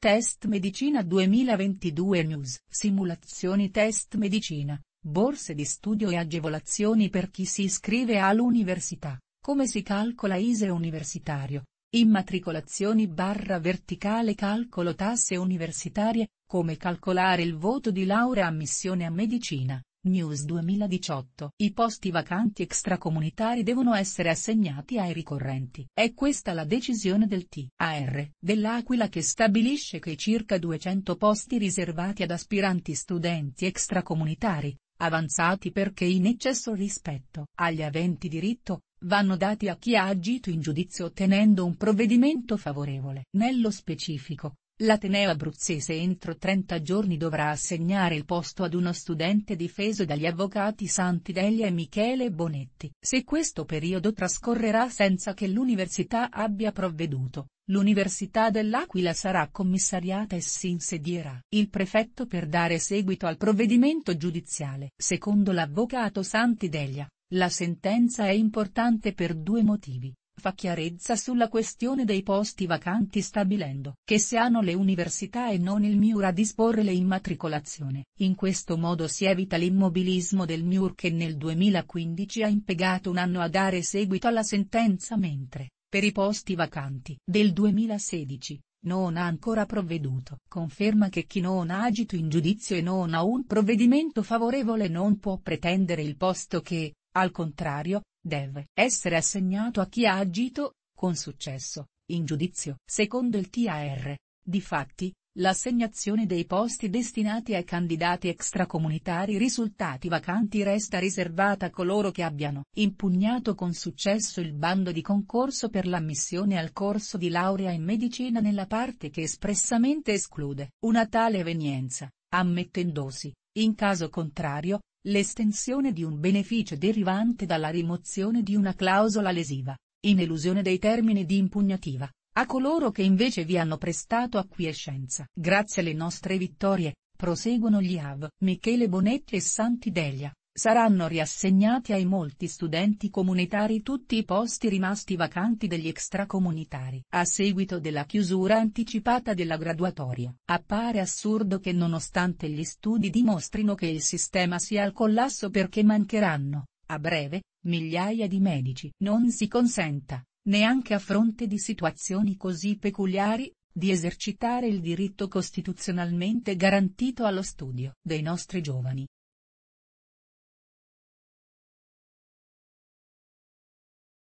Test Medicina 2022 News Simulazioni Test Medicina, borse di studio e agevolazioni per chi si iscrive all'università, come si calcola ISE universitario, immatricolazioni barra verticale calcolo tasse universitarie, come calcolare il voto di laurea ammissione a medicina. News 2018 I posti vacanti extracomunitari devono essere assegnati ai ricorrenti. È questa la decisione del TAR dell'Aquila che stabilisce che circa 200 posti riservati ad aspiranti studenti extracomunitari, avanzati perché in eccesso rispetto agli aventi diritto, vanno dati a chi ha agito in giudizio ottenendo un provvedimento favorevole. Nello specifico, L'Ateneo abruzzese entro 30 giorni dovrà assegnare il posto ad uno studente difeso dagli avvocati Santidelia e Michele Bonetti. Se questo periodo trascorrerà senza che l'università abbia provveduto, l'Università dell'Aquila sarà commissariata e si insedierà il prefetto per dare seguito al provvedimento giudiziale. Secondo l'avvocato Santidelia, la sentenza è importante per due motivi fa chiarezza sulla questione dei posti vacanti stabilendo che se hanno le università e non il MIUR a disporre le immatricolazioni. In questo modo si evita l'immobilismo del MIUR che nel 2015 ha impiegato un anno a dare seguito alla sentenza mentre, per i posti vacanti del 2016, non ha ancora provveduto. Conferma che chi non ha agito in giudizio e non ha un provvedimento favorevole non può pretendere il posto che, al contrario, Deve essere assegnato a chi ha agito, con successo, in giudizio, secondo il TAR. Difatti, l'assegnazione dei posti destinati ai candidati extracomunitari risultati vacanti resta riservata a coloro che abbiano impugnato con successo il bando di concorso per l'ammissione al corso di laurea in medicina nella parte che espressamente esclude una tale evenienza, ammettendosi, in caso contrario, l'estensione di un beneficio derivante dalla rimozione di una clausola lesiva, in elusione dei termini di impugnativa, a coloro che invece vi hanno prestato acquiescenza. Grazie alle nostre vittorie, proseguono gli AV. Michele Bonetti e Santi Delia saranno riassegnati ai molti studenti comunitari tutti i posti rimasti vacanti degli extracomunitari. A seguito della chiusura anticipata della graduatoria, appare assurdo che nonostante gli studi dimostrino che il sistema sia al collasso perché mancheranno, a breve, migliaia di medici. Non si consenta, neanche a fronte di situazioni così peculiari, di esercitare il diritto costituzionalmente garantito allo studio dei nostri giovani,